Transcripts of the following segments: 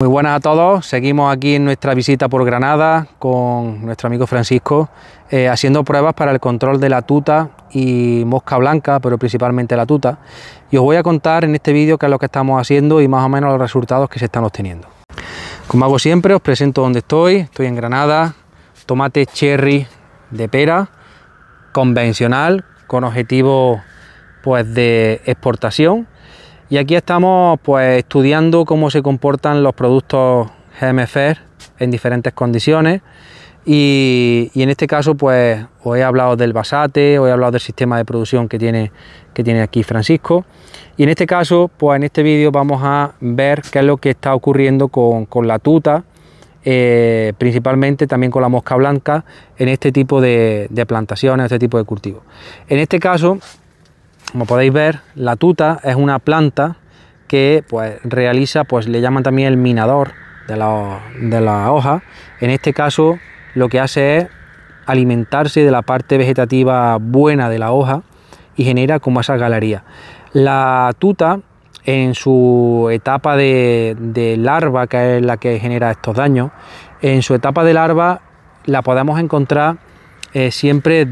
Muy buenas a todos, seguimos aquí en nuestra visita por Granada con nuestro amigo Francisco eh, haciendo pruebas para el control de la tuta y mosca blanca, pero principalmente la tuta. Y os voy a contar en este vídeo qué es lo que estamos haciendo y más o menos los resultados que se están obteniendo. Como hago siempre, os presento donde estoy. Estoy en Granada, tomate cherry de pera, convencional, con objetivo pues, de exportación. Y aquí estamos pues estudiando cómo se comportan los productos GMFER en diferentes condiciones. Y, en este caso, pues os he hablado del basate, os he hablado del sistema de producción que tiene, que tiene aquí Francisco. Y en este caso, pues en este vídeo vamos a ver qué es lo que está ocurriendo con, la tuta, eh, principalmente también con la mosca blanca en este tipo de, de plantaciones, este tipo de cultivos. En este caso, como podéis ver, la tuta es una planta que pues, realiza, pues le llaman también el minador de la, hoja. En este caso lo que hace es alimentarse de la parte vegetativa buena de la hoja y genera como esa galería. La tuta en su etapa de, larva, que es la que genera estos daños, en su etapa de larva la podemos encontrar eh, siempre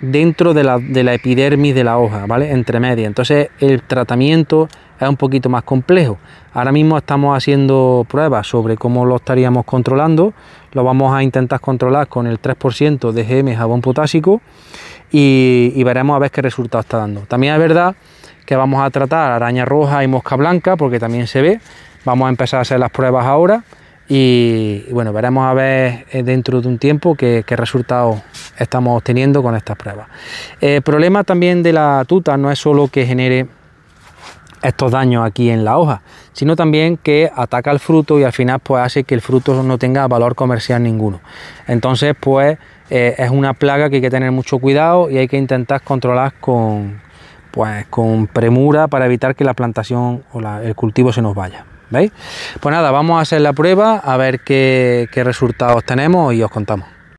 dentro de la, epidermis de la hoja, ¿vale? Entre media. Entonces el tratamiento es un poquito más complejo. Ahora mismo estamos haciendo pruebas sobre cómo lo estaríamos controlando. Lo vamos a intentar controlar con el 3% de GM jabón potásico y, veremos a ver qué resultado está dando. También es verdad que vamos a tratar araña roja y mosca blanca porque también se ve. Vamos a empezar a hacer las pruebas ahora y, bueno, veremos a ver eh, dentro de un tiempo qué, resultados estamos obteniendo con estas pruebas. El eh, problema también de la tuta no es solo que genere estos daños aquí en la hoja, sino también que ataca al fruto y al final pues hace que el fruto no tenga valor comercial ninguno. Entonces pues eh, es una plaga que hay que tener mucho cuidado y hay que intentar controlar con, pues, con premura para evitar que la plantación o el cultivo se nos vaya. ¿Veis? Pues nada, vamos a hacer la prueba, a ver qué, qué resultados tenemos y os contamos.